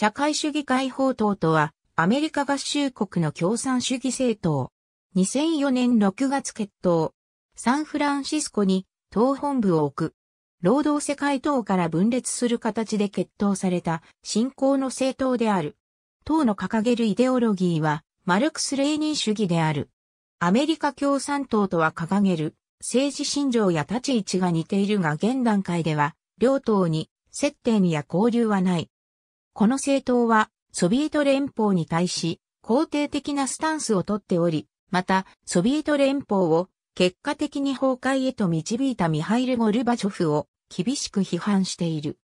社会主義解放党とは、アメリカ合衆国の共産主義政党。2004年6月決闘。サンフランシスコに党本部を置く。労働世界党から分裂する形で決闘された新興の政党である。党の掲げるイデオロギーは、マルクス・レーニン主義である。アメリカ共産党とは掲げる政治信条や立ち位置が似ているが現段階では、両党に接点や交流はない。この政党は、ソビエト連邦に対し、肯定的なスタンスをとっており、また、ソビエト連邦を結果的に崩壊へと導いたミハイル・ゴルバチョフを厳しく批判している。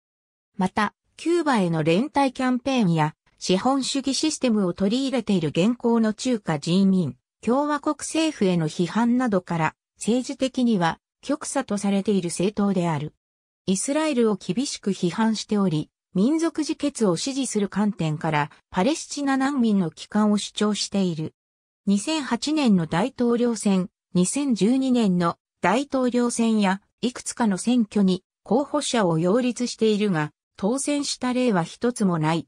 また、キューバへの連帯キャンペーンや資本主義システムを取り入れている現行の中華人民、共和国政府への批判などから政治的には極左とされている政党である。イスラエルを厳しく批判しており、民族自決を支持する観点からパレスチナ難民の帰還を主張している。2008年の大統領選、2012年の大統領選やいくつかの選挙に候補者を擁立しているが、当選した例は一つもない。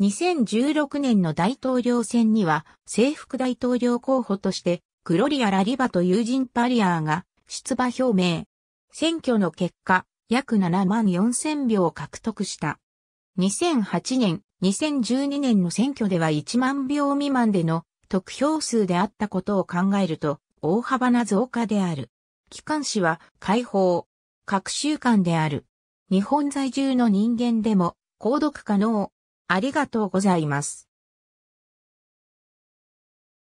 2016年の大統領選には、制服大統領候補として、グロリア・ラリバと友人パリアーが出馬表明。選挙の結果、約7万4千票を獲得した。2008年、2012年の選挙では1万票未満での得票数であったことを考えると、大幅な増加である。機関誌は解放、各週間である。日本在住の人間でも、購読可能。ありがとうございます。